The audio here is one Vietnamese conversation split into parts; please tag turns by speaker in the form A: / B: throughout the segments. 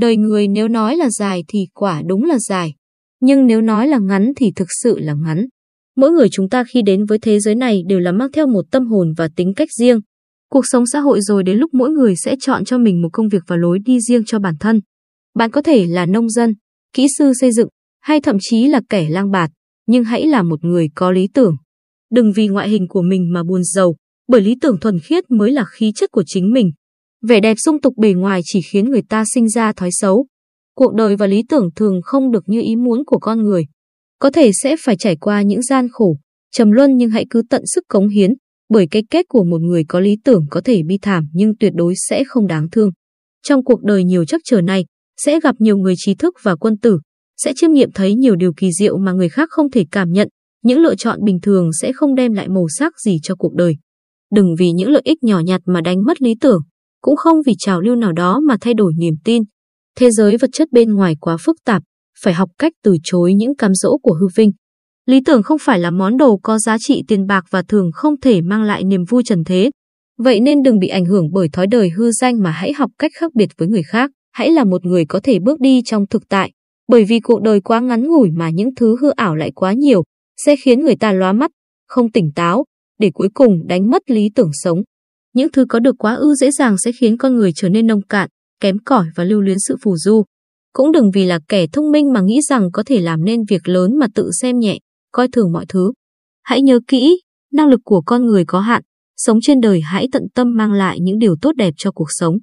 A: Đời người nếu nói là dài thì quả đúng là dài, nhưng nếu nói là ngắn thì thực sự là ngắn. Mỗi người chúng ta khi đến với thế giới này đều là mang theo một tâm hồn và tính cách riêng. Cuộc sống xã hội rồi đến lúc mỗi người sẽ chọn cho mình một công việc và lối đi riêng cho bản thân. Bạn có thể là nông dân, kỹ sư xây dựng hay thậm chí là kẻ lang bạt, nhưng hãy là một người có lý tưởng. Đừng vì ngoại hình của mình mà buồn giàu, bởi lý tưởng thuần khiết mới là khí chất của chính mình. Vẻ đẹp sung tục bề ngoài chỉ khiến người ta sinh ra thói xấu. Cuộc đời và lý tưởng thường không được như ý muốn của con người. Có thể sẽ phải trải qua những gian khổ, trầm luân nhưng hãy cứ tận sức cống hiến, bởi cái kết của một người có lý tưởng có thể bi thảm nhưng tuyệt đối sẽ không đáng thương. Trong cuộc đời nhiều trắc trở này, sẽ gặp nhiều người trí thức và quân tử, sẽ chiêm nghiệm thấy nhiều điều kỳ diệu mà người khác không thể cảm nhận, những lựa chọn bình thường sẽ không đem lại màu sắc gì cho cuộc đời. Đừng vì những lợi ích nhỏ nhặt mà đánh mất lý tưởng, cũng không vì trào lưu nào đó mà thay đổi niềm tin. Thế giới vật chất bên ngoài quá phức tạp, phải học cách từ chối những cám dỗ của hư vinh. Lý tưởng không phải là món đồ có giá trị tiền bạc và thường không thể mang lại niềm vui trần thế. Vậy nên đừng bị ảnh hưởng bởi thói đời hư danh mà hãy học cách khác biệt với người khác. Hãy là một người có thể bước đi trong thực tại. Bởi vì cuộc đời quá ngắn ngủi mà những thứ hư ảo lại quá nhiều, sẽ khiến người ta lóa mắt, không tỉnh táo, để cuối cùng đánh mất lý tưởng sống. Những thứ có được quá ư dễ dàng sẽ khiến con người trở nên nông cạn, kém cỏi và lưu luyến sự phù du. Cũng đừng vì là kẻ thông minh mà nghĩ rằng có thể làm nên việc lớn mà tự xem nhẹ, coi thường mọi thứ. Hãy nhớ kỹ, năng lực của con người có hạn, sống trên đời hãy tận tâm mang lại những điều tốt đẹp cho cuộc sống.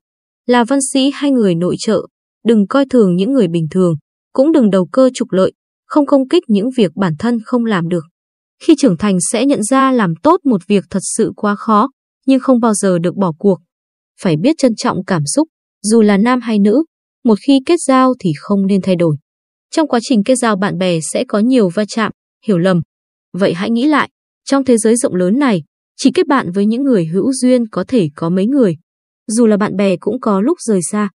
A: Là văn sĩ hay người nội trợ, đừng coi thường những người bình thường, cũng đừng đầu cơ trục lợi, không công kích những việc bản thân không làm được. Khi trưởng thành sẽ nhận ra làm tốt một việc thật sự quá khó, nhưng không bao giờ được bỏ cuộc. Phải biết trân trọng cảm xúc, dù là nam hay nữ, một khi kết giao thì không nên thay đổi. Trong quá trình kết giao bạn bè sẽ có nhiều va chạm, hiểu lầm. Vậy hãy nghĩ lại, trong thế giới rộng lớn này, chỉ kết bạn với những người hữu duyên có thể có mấy người. Dù là bạn bè cũng có lúc rời xa.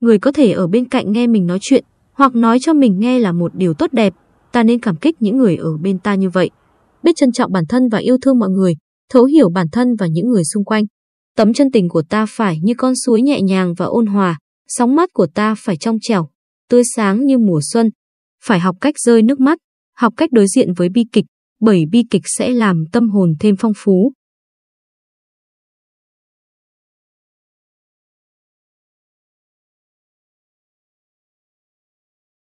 A: Người có thể ở bên cạnh nghe mình nói chuyện, hoặc nói cho mình nghe là một điều tốt đẹp, ta nên cảm kích những người ở bên ta như vậy. Biết trân trọng bản thân và yêu thương mọi người, thấu hiểu bản thân và những người xung quanh. Tấm chân tình của ta phải như con suối nhẹ nhàng và ôn hòa, sóng mắt của ta phải trong trẻo, tươi sáng như mùa xuân. Phải học cách rơi nước mắt, học cách đối diện với bi kịch, bởi bi kịch sẽ làm tâm hồn thêm phong phú.